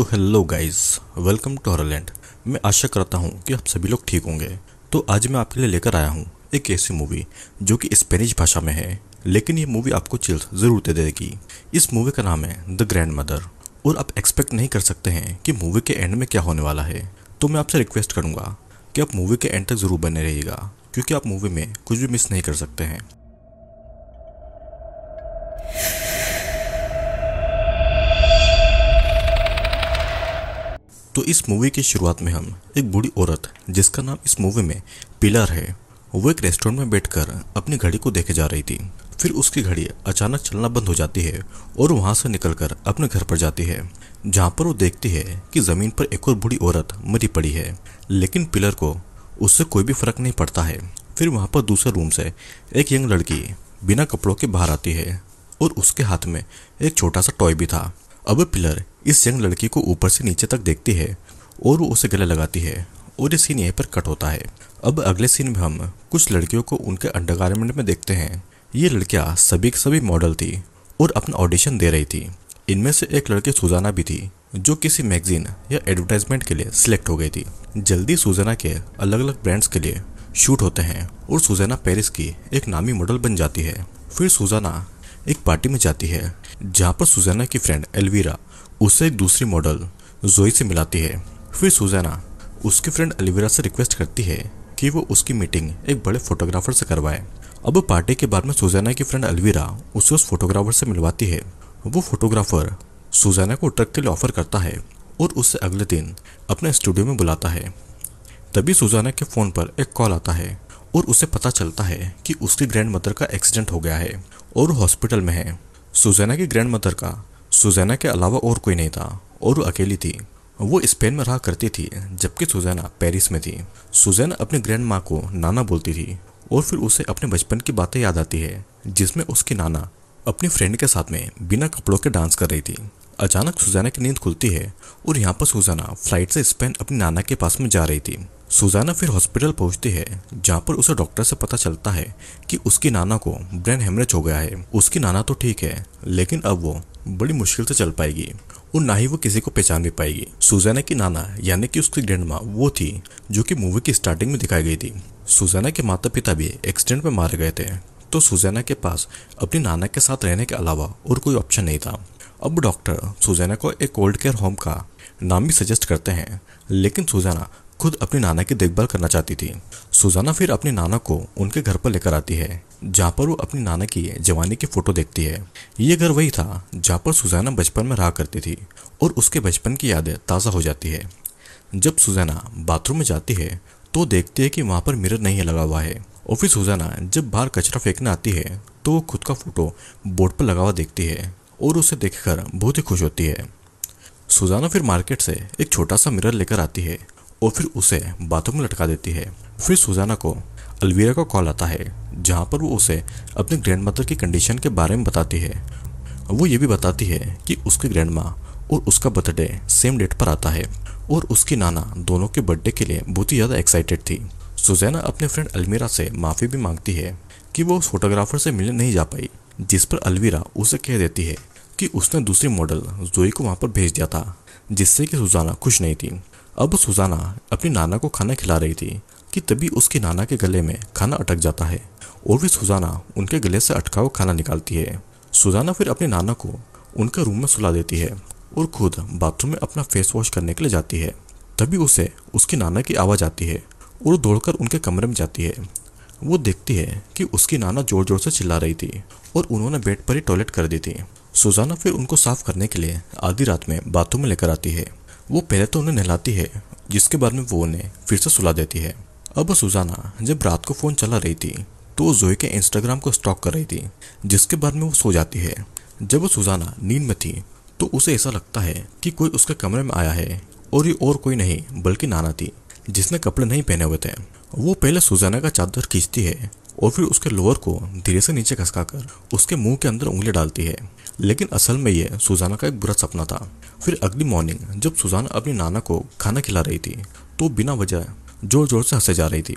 तो hello guys welcome to हॉरलैंड मैं आशा करता हूँ कि आप सभी लोग ठीक होंगे तो आज मैं आपके लिए लेकर आया हूँ एक ऐसी मूवी जो कि स्पेनिश भाषा में है लेकिन ये मूवी आपको चिल्स ज़रूर दे देगी इस मूवी का नाम है द ग्रैंड मदर और आप एक्सपेक्ट नहीं कर सकते हैं कि मूवी के एंड में क्या होने वाला है तो मैं आपसे रिक्वेस्ट करूँगा कि आप मूवी के एंड तक ज़रूर बने रहिएगा क्योंकि आप मूवी में कुछ भी मिस नहीं कर सकते हैं तो इस मूवी की शुरुआत में हम एक बूढ़ी औरत जिसका नाम इस मूवी में पिलर है वो एक रेस्टोरेंट में बैठकर अपनी घड़ी को देखे जा रही थी फिर उसकी घड़ी अचानक चलना बंद हो जाती है और वहां से निकलकर अपने घर पर जाती है जहां पर वो देखती है कि जमीन पर एक और बूढ़ी औरत मरी पड़ी है लेकिन पिलर को उससे कोई भी फर्क नहीं पड़ता है फिर वहां पर दूसरे रूम से एक यंग लड़की बिना कपड़ों के बाहर आती है और उसके हाथ में एक छोटा सा टॉय भी था अब पिलर इस यंग लड़की को ऊपर से नीचे तक देखती है और वो उसे गले लगाती है और ये सीन यहीं पर कट होता है अब अगले सीन में हम कुछ लड़कियों को उनके अंडरगारमेंट में देखते हैं ये लड़कियाँ सभी के सभी मॉडल थी और अपना ऑडिशन दे रही थी इनमें से एक लड़की सुजाना भी थी जो किसी मैगजीन या एडवर्टाइजमेंट के लिए सिलेक्ट हो गई थी जल्दी सुजाना के अलग अलग ब्रांड्स के लिए शूट होते हैं और सुजाना पेरिस की एक नामी मॉडल बन जाती है फिर सुजाना एक पार्टी में जाती है जहाँ पर सुजैना की फ्रेंड एलवीरा उसे एक दूसरी मॉडल जोई से मिलाती है फिर सुजैना उसकी फ्रेंड एलवीरा से रिक्वेस्ट करती है कि वो उसकी मीटिंग एक बड़े फोटोग्राफर से करवाए अब पार्टी के बाद में सुजैना की फ्रेंड अलवीरा उसे उस फोटोग्राफर से मिलवाती है वो फोटोग्राफर सुजैना को ट्रक के लिए ऑफर करता है और उसे अगले दिन अपने स्टूडियो में बुलाता है तभी सुजाना के फ़ोन पर एक कॉल आता है और उसे पता चलता है कि उसकी ग्रैंड मदर का एक्सीडेंट हो गया है और हॉस्पिटल में है सुजैना की ग्रैंड मदर का सुजैना के अलावा और कोई नहीं था और अकेली थी वो स्पेन में रहा करती थी जबकि सुजैना पेरिस में थी सुजैना अपनी ग्रैंड माँ को नाना बोलती थी और फिर उसे अपने बचपन की बातें याद आती है जिसमें उसकी नाना अपनी फ्रेंड के साथ में बिना कपड़ों के डांस कर रही थी अचानक सुजैना की नींद खुलती है और यहाँ पर सुजाना फ्लाइट से स्पेन अपनी नाना के पास में जा रही थी सुजाना फिर हॉस्पिटल पहुंचती है जहां पर उसे डॉक्टर से पता चलता है कि उसकी नाना को ब्रेन हेमरेज हो गया है उसकी नाना तो ठीक है लेकिन अब वो बड़ी मुश्किल से चल पाएगी और ना ही वो किसी को पहचान भी पाएगी सुजाना की नाना यानी कि उसकी ग्रैंड माँ वो थी जो कि मूवी की स्टार्टिंग में दिखाई गई थी सुजाना के माता पिता भी एक्सीडेंट में मारे गए थे तो सुजाना के पास अपनी नाना के साथ रहने के अलावा और कोई ऑप्शन नहीं था अब डॉक्टर सुजाना को एक ओल्ड केयर होम का नाम भी सजेस्ट करते हैं लेकिन सुजाना खुद अपने नाना की देखभाल करना चाहती थी सुजाना फिर अपने नाना को उनके घर पर लेकर आती है जहाँ पर वो अपने नाना की जवानी की फोटो देखती है ये घर वही था जहाँ पर सुजाना बचपन में रहा करती थी और उसके बचपन की यादें ताज़ा हो जाती है जब सुजाना बाथरूम में जाती है तो देखती है कि वहाँ पर मिरर नहीं लगा हुआ है और फिर सुजाना जब बाहर कचरा फेंकने आती है तो वो खुद का फोटो बोर्ड पर लगा हुआ देखती है और उसे देखकर बहुत ही खुश होती है सुजाना फिर मार्केट से एक छोटा सा मिरर लेकर आती है और फिर उसे बाथरूम में लटका देती है फिर सुजाना को अलवीरा का कॉल आता है जहाँ पर वो उसे अपने ग्रैंड मदर की कंडीशन के बारे में बताती है वो ये भी बताती है कि उसके ग्रैंड माँ और उसका बर्थडे सेम डेट पर आता है और उसकी नाना दोनों के बर्थडे के लिए बहुत ही ज़्यादा एक्साइटेड थी सुजैना अपने फ्रेंड अलमीरा से माफ़ी भी मांगती है कि वो उस फोटोग्राफर से मिलने नहीं जा पाई जिस पर अलवीरा उसे कह देती है कि उसने दूसरी मॉडल जोई को वहाँ पर भेज दिया था जिससे कि सुजाना खुश नहीं थी अब सुजाना अपनी नाना को खाना खिला रही थी कि तभी उसके नाना के गले में खाना अटक जाता है और फिर सुजाना उनके गले से अटका हुआ खाना निकालती है सुजाना फिर अपने नाना को उनके रूम में सुला देती है और खुद बाथरूम में अपना फेस वॉश करने के लिए जाती है तभी उसे उसके नाना की आवाज़ आती है और दौड़कर उनके कमरे में जाती है वो देखती है कि उसकी नाना जोर जोर से चिल्ला रही थी और उन्होंने बेड पर ही टॉयलेट कर दी थी सुजाना फिर उनको साफ करने के लिए आधी रात में बाथरूम में लेकर आती है वो पहले तो उन्हें नहलाती है जिसके बाद में वो उन्हें फिर से सुला देती है अब सुजाना जब रात को फ़ोन चला रही थी तो वो जोए के इंस्टाग्राम को स्टॉक कर रही थी जिसके बाद में वो सो जाती है जब वो सुजाना नींद में थी तो उसे ऐसा लगता है कि कोई उसके कमरे में आया है और ये और कोई नहीं बल्कि नाना थी जिसने कपड़े नहीं पहने हुए थे वो पहले सुजाना का चादर खींचती है और फिर उसके लोअर को धीरे से नीचे खसकाकर उसके मुंह के अंदर उंगली डालती है लेकिन असल में यह सुजाना का एक बुरा सपना था फिर अगली मॉर्निंग जब सुजाना अपनी नाना को खाना खिला रही थी तो बिना वजह जोर जोर से हंसे जा रही थी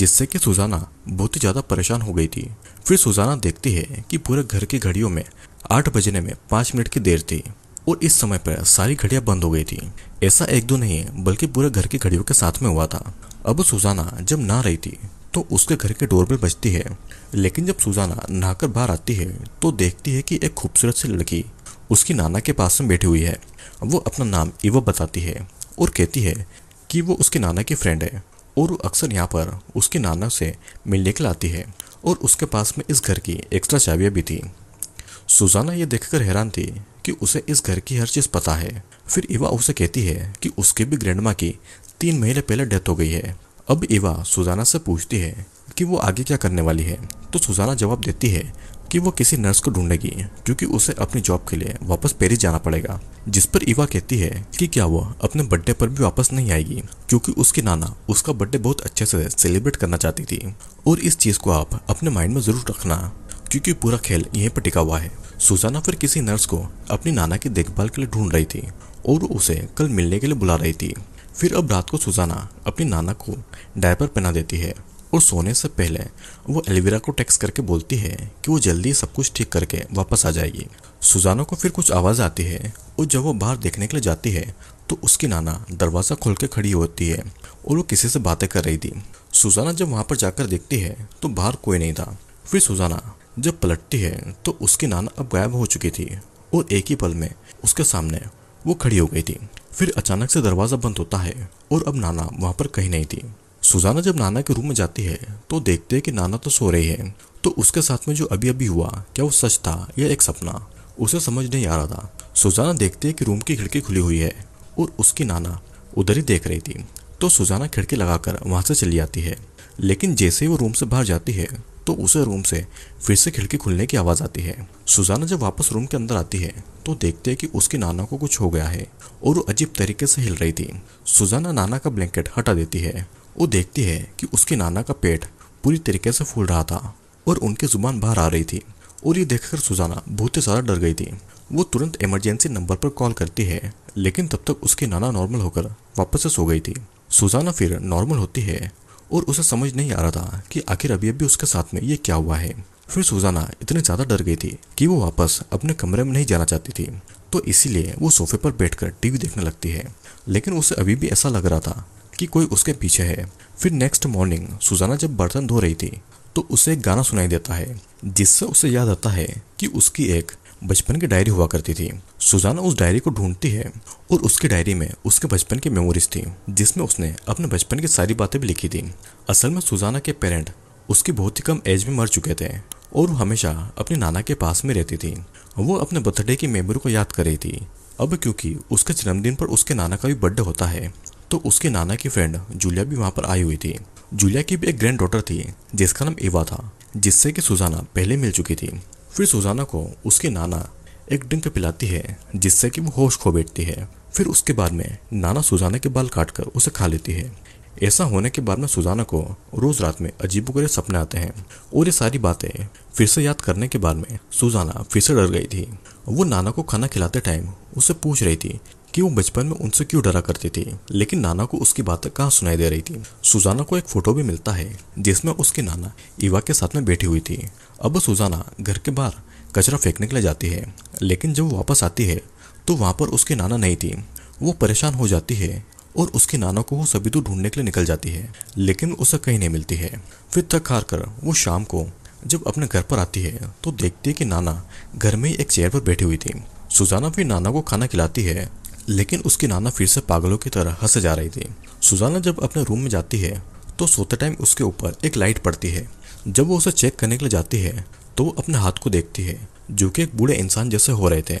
जिससे कि सुजाना बहुत ही ज़्यादा परेशान हो गई थी फिर सुजाना देखती है कि पूरे घर की घड़ियों में आठ बजने में पांच मिनट की देर थी और इस समय पर सारी घड़ियां बंद हो गई थी ऐसा एक दो नहीं बल्कि पूरे घर की घड़ियों के साथ में हुआ था अब सुजाना जब ना रही थी तो उसके घर के डोर में बजती है लेकिन जब सुजाना नहाकर बाहर आती है तो देखती है कि एक खूबसूरत सी लड़की उसकी नाना के पास में बैठी हुई है वो अपना नाम इवा बताती है और कहती है कि वो उसके नाना की फ्रेंड है और अक्सर यहाँ पर उसके नाना से मिलने के लाती है और उसके पास में इस घर की एक्स्ट्रा चाबियाँ भी थी सुजाना ये देखकर हैरान थी कि उसे इस घर की हर चीज़ पता है फिर इवा उसे कहती है कि उसके भी ग्रैंडमा की तीन महीने पहले डेथ हो गई है अब इवा सुजाना से पूछती है कि वो आगे क्या करने वाली है तो सुजाना जवाब देती है कि वो किसी नर्स को ढूंढेगी क्योंकि उसे अपनी जॉब के लिए वापस पेरिस जाना पड़ेगा जिस पर इवा कहती है कि क्या वो अपने बर्थडे पर भी वापस नहीं आएगी क्योंकि उसकी नाना उसका बर्थडे बहुत अच्छे से सेलिब्रेट करना चाहती थी और इस चीज़ को आप अपने माइंड में ज़रूर रखना क्योंकि पूरा खेल यहीं पर टिका हुआ है सुजाना फिर किसी नर्स को अपनी नाना की देखभाल के लिए ढूंढ रही थी और उसे कल मिलने के लिए बुला रही थी फिर अब रात को सुजाना अपनी नाना को डायपर पहना देती है और सोने से पहले वो एलवेरा को टेक्स करके बोलती है कि वो जल्दी सब कुछ ठीक करके वापस आ जाएगी सुजाना को फिर कुछ आवाज़ आती है और जब वो बाहर देखने के लिए जाती है तो उसकी नाना दरवाज़ा खोल के खड़ी होती है और वो किसी से बातें कर रही थी सुजाना जब वहाँ पर जाकर देखती है तो बाहर कोई नहीं था फिर सुजाना जब पलटती है तो उसकी नाना अब गायब हो चुकी थी और एक ही पल में उसके सामने वो खड़ी हो गई थी फिर अचानक से दरवाज़ा बंद होता है और अब नाना वहाँ पर कहीं नहीं थी सुजाना जब नाना के रूम में जाती है तो देखते है कि नाना तो सो रही है तो उसके साथ में जो अभी अभी हुआ क्या वो सच था या एक सपना उसे समझ नहीं आ रहा था सुजाना देखते है कि रूम की खिड़की खुली हुई है और उसकी नाना उधर ही देख रही थी तो सुजाना खिड़की लगाकर वहां से चली जाती है लेकिन जैसे ही वो रूम से बाहर जाती है तो उसे रूम से फिर से खिड़की खुलने की आवाज़ आती है सुजाना जब वापस रूम के अंदर आती है तो देखते हैं कि उसके नाना को कुछ हो गया है और वो अजीब तरीके से हिल रही थी सुजाना नाना का ब्लैंकेट हटा देती है वो देखती है कि उसके नाना का पेट पूरी तरीके से फूल रहा था और उनकी जुबान बाहर आ रही थी और ये देखकर सुजाना बहुत ही ज़्यादा डर गई थी वो तुरंत इमरजेंसी नंबर पर कॉल करती है लेकिन तब तक उसके नाना नॉर्मल होकर वापस से सो गई थी सुजाना फिर नॉर्मल होती है और उसे समझ नहीं आ रहा था कि आखिर अभी अभी उसके साथ में ये क्या हुआ है फिर सुजाना इतने ज़्यादा डर गई थी कि वो वापस अपने कमरे में नहीं जाना चाहती थी तो इसीलिए वो सोफे पर बैठकर टीवी देखने लगती है लेकिन उसे अभी भी ऐसा लग रहा था कि कोई उसके पीछे है फिर नेक्स्ट मॉर्निंग सुजाना जब बर्तन धो रही थी तो उसे एक गाना सुनाई देता है जिससे उसे याद आता है कि उसकी एक बचपन की डायरी हुआ करती थी सुजाना उस डायरी को ढूंढती है और उसकी डायरी में उसके बचपन की मेमोरीज थी जिसमें उसने अपने बचपन की सारी बातें भी लिखी थी असल में सुजाना के पेरेंट उसकी बहुत ही कम एज में मर चुके थे और वो हमेशा अपने नाना के पास में रहती थी वो अपने बर्थडे की मेमोरी को याद कर रही थी अब क्योंकि उसके जन्मदिन पर उसके नाना का भी बर्थडे होता है तो उसके नाना की फ्रेंड जूलिया भी वहाँ पर आई हुई थी जूलिया की भी एक ग्रैंड डॉटर थी जिसका नाम एवा था जिससे कि सुजाना पहले मिल चुकी थी फिर सुजाना को उसके नाना एक डिंक पिलाती है जिससे कि वो होश खो बैठती है फिर उसके बाद में नाना सुजाना के बाल काट कर उसे खा लेती है ऐसा होने के बाद में सुजाना को रोज रात में अजीब सपने आते हैं और ये सारी बातें फिर से याद करने के बाद में सुजाना फिर से डर गई थी वो नाना को खाना खिलाते टाइम उसे पूछ रही थी कि वो बचपन में उनसे क्यों डरा करते थे लेकिन नाना को उसकी बात कहाँ सुनाई दे रही थी सुजाना को एक फोटो भी मिलता है जिसमें उसके नाना इवा के साथ में बैठी हुई थी अब सुजाना घर के बाहर कचरा फेंकने के लिए जाती है लेकिन जब वापस आती है तो वहाँ पर उसके नाना नहीं थी वो परेशान हो जाती है और उसके नाना को वो सभी तो ढूंढने के लिए निकल जाती है लेकिन उसे कहीं नहीं मिलती है फिर थक हार कर वो शाम को जब अपने घर पर आती है तो देखती है कि नाना घर में ही एक चेयर पर बैठी हुई थी सुजाना फिर नाना को खाना खिलाती है लेकिन उसकी नाना फिर से पागलों की तरह हंसे जा रही थी सुजाना जब अपने रूम में जाती है तो सोते टाइम उसके ऊपर एक लाइट पड़ती है जब वो उसे चेक करने के लिए जाती है तो वो अपने हाथ को देखती है जो कि एक बूढ़े इंसान जैसे हो रहे थे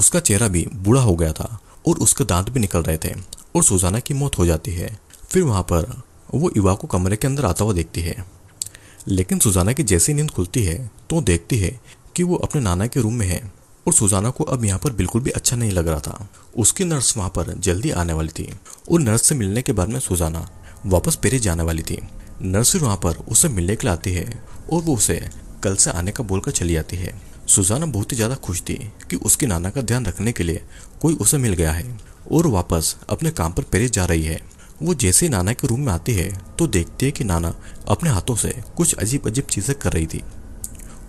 उसका चेहरा भी बूढ़ा हो गया था और उसके दांत भी निकल रहे थे और सुजाना की मौत हो जाती है फिर वहाँ पर वो युवा को कमरे के अंदर आता हुआ देखती है लेकिन सुजाना की जैसी नींद खुलती है तो देखती है कि वो अपने नाना के रूम में है और सुजाना को अब यहाँ पर बिल्कुल भी अच्छा नहीं लग रहा था उसकी नर्स वहाँ पर जल्दी आने वाली थी और नर्स से मिलने के बाद में सुजाना वापस पेरे जाने वाली थी नर्स वहाँ पर उसे मिलने के लिए आती है और वो उसे कल से आने का बोलकर चली जाती है सुजाना बहुत ही ज़्यादा खुश थी कि उसके नाना का ध्यान रखने के लिए कोई उसे मिल गया है और वापस अपने काम पर पेरे जा रही है वो जैसे ही नाना के रूम में आती है तो देखती है कि नाना अपने हाथों से कुछ अजीब अजीब चीज़ें कर रही थी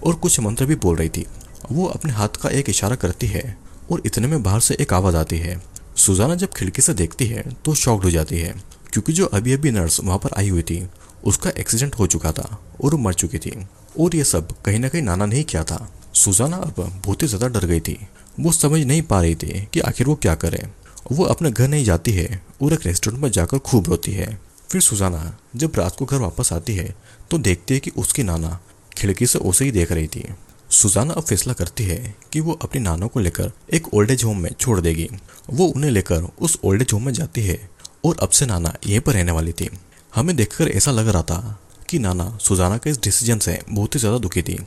और कुछ मंत्र भी बोल रही थी वो अपने हाथ का एक इशारा करती है और इतने में बाहर से एक आवाज़ आती है सुजाना जब खिड़की से देखती है तो शॉक्ड हो जाती है क्योंकि जो अभी अभी नर्स वहाँ पर आई हुई थी उसका एक्सीडेंट हो चुका था और मर चुकी थी और ये सब कहीं ना कहीं नाना नहीं किया था सुजाना अब बहुत ही ज़्यादा डर गई थी वो समझ नहीं पा रही थी कि आखिर वो क्या करे वो अपने घर नहीं जाती है और एक रेस्टोरेंट में जाकर खूब रोती है फिर सुजाना जब रात को घर वापस आती है तो देखती है कि उसकी नाना खिड़की से उसे ही देख रही थी सुजाना अब फैसला करती है कि वो अपनी नाना को लेकर एक ओल्ड एज होम में छोड़ देगी वो उन्हें लेकर उस ओल्ड एज होम में जाती है और अब से नाना यहीं पर रहने वाली थी हमें देखकर ऐसा लग रहा था कि नाना सुजाना के इस डिसीजन से बहुत ही ज़्यादा दुखी थी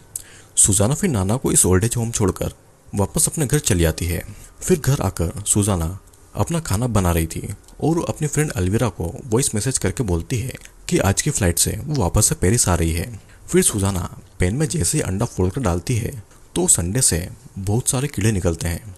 सुजाना फिर नाना को इस ओल्ड एज होम छोड़कर वापस अपने घर चली आती है फिर घर आकर सुजाना अपना खाना बना रही थी और वो अपनी फ्रेंड अलविरा को वॉइस मैसेज करके बोलती है कि आज की फ्लाइट से वो वापस से पेरिस आ रही है फिर सुजाना पैन में जैसे ही अंडा फोड़कर डालती है तो उस अंडे से बहुत सारे कीड़े निकलते हैं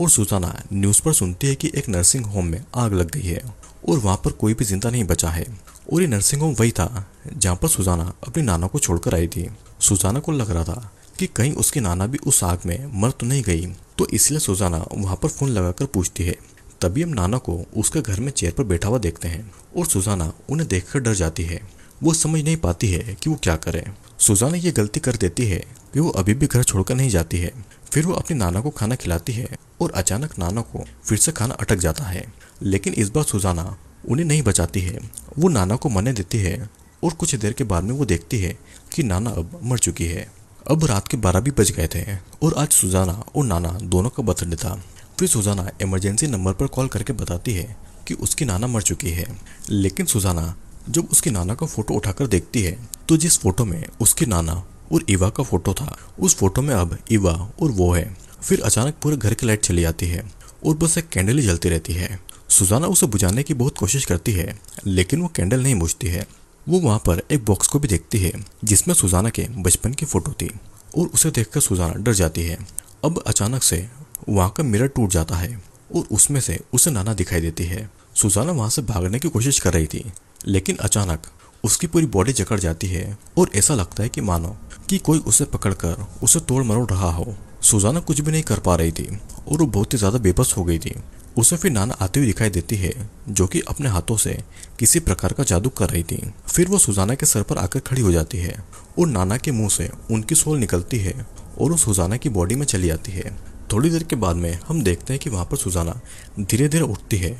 और सुजाना न्यूज़ पर सुनती है कि एक नर्सिंग होम में आग लग गई है और वहाँ पर कोई भी जिंदा नहीं बचा है और ये नर्सिंग होम वही था जहाँ पर सुजाना अपने नाना को छोड़कर आई थी सुजाना को लग रहा था कि कहीं उसके नाना भी उस आग में मर तो नहीं गई तो इसलिए सुजाना वहाँ पर फ़ोन लगाकर पूछती है तभी हम नाना को उसके घर में चेयर पर बैठा हुआ देखते हैं और सुजाना उन्हें देखकर डर जाती है वो समझ नहीं पाती है कि वो क्या करे सुजाना ये गलती कर देती है कि वो अभी भी घर छोड़कर नहीं जाती है फिर वो अपने नाना को खाना खिलाती है और अचानक नाना को फिर से खाना अटक जाता है लेकिन इस बार सुजाना उन्हें नहीं बचाती है वो नाना को मरने देती है और कुछ देर के बाद में वो देखती है कि नाना अब मर चुकी है अब रात के बारह भी बज गए थे और आज सुजाना और नाना दोनों का बर्थडे था फिर सुजाना इमरजेंसी नंबर पर कॉल करके बताती है कि उसकी नाना मर चुकी है लेकिन सुजाना जब उसके नाना का फोटो उठाकर देखती है तो जिस फोटो में उसके नाना और इवा का फोटो था उस फोटो में अब इवा और वो है फिर अचानक पूरे घर की लाइट चली जाती है और बस एक कैंडल ही जलती रहती है सुजाना उसे बुझाने की बहुत कोशिश करती है लेकिन वो कैंडल नहीं बुझती है वो वहाँ पर एक बॉक्स को भी देखती है जिसमें सुजाना के बचपन की फोटो थी और उसे देखकर सुजाना डर जाती है अब अचानक से वहाँ का मिरर टूट जाता है और उसमें से उसे नाना दिखाई देती है सुजाना वहाँ से भागने की कोशिश कर रही थी लेकिन अचानक उसकी पूरी बॉडी जकड़ जाती है और ऐसा लगता है कि मानो कि कोई उसे पकड़कर उसे तोड़ मरोड़ रहा हो सुजाना कुछ भी नहीं कर पा रही थी और वो बहुत ही ज़्यादा बेबस हो गई थी उसे फिर नाना आती हुई दिखाई देती है जो कि अपने हाथों से किसी प्रकार का जादू कर रही थी फिर वो सुजाना के सर पर आकर खड़ी हो जाती है और नाना के मुंह से उनकी सोल निकलती है और वो सुजाना की बॉडी में चली जाती है थोड़ी देर के बाद में हम देखते हैं कि वहाँ पर सुजाना धीरे धीरे उठती है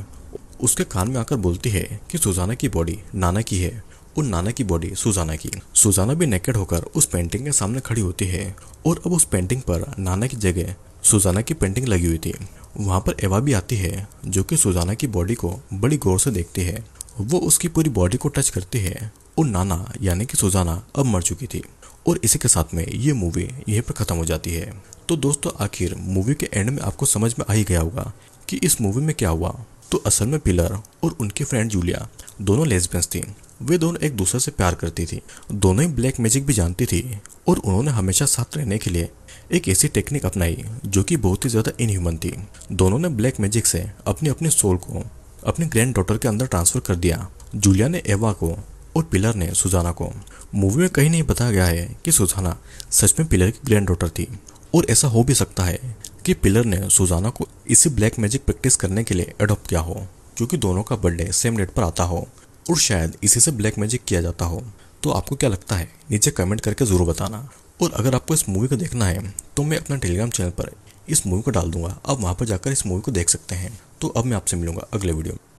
उसके कान में आकर बोलती है कि सुजाना की बॉडी नाना की है और नाना की बॉडी सुजाना की सुजाना भी नेकेड होकर उस पेंटिंग के सामने खड़ी होती है और अब उस पेंटिंग पर नाना की जगह सुजाना की पेंटिंग लगी हुई थी वहाँ पर एवा भी आती है जो कि सुजाना की बॉडी को बड़ी गौर से देखती है वो उसकी पूरी बॉडी को टच करती है और नाना यानी कि सुजाना अब मर चुकी थी और इसी के साथ में ये मूवी यहीं पर ख़त्म हो जाती है तो दोस्तों आखिर मूवी के एंड में आपको समझ में आ ही गया होगा कि इस मूवी में क्या हुआ तो असल में पिलर और उनके फ्रेंड जूलिया दोनों लेसबेंस थी वे दोनों एक दूसरे से प्यार करती थी दोनों ही ब्लैक मैजिक भी जानती थी और उन्होंने हमेशा साथ रहने के लिए एक ऐसी टेक्निक अपनाई जो कि बहुत ही ज़्यादा इनह्यूमन थी दोनों ने ब्लैक मैजिक से अपने अपने सोल को अपने ग्रैंड डॉटर के अंदर ट्रांसफर कर दिया जूलिया ने एवा को और पिलर ने सुजाना को मूवी में कहीं नहीं बताया गया है कि सुजाना सच में पिलर की ग्रैंड डॉटर थी और ऐसा हो भी सकता है कि पिलर ने सुजाना को इसी ब्लैक मैजिक प्रैक्टिस करने के लिए अडोप्ट किया हो क्योंकि दोनों का बर्थडे सेम डेट पर आता हो और शायद इसी से ब्लैक मैजिक किया जाता हो तो आपको क्या लगता है नीचे कमेंट करके ज़रूर बताना और अगर आपको इस मूवी को देखना है तो मैं अपना टेलीग्राम चैनल पर इस मूवी को डाल दूंगा आप वहाँ पर जाकर इस मूवी को देख सकते हैं तो अब मैं आपसे मिलूंगा अगले वीडियो में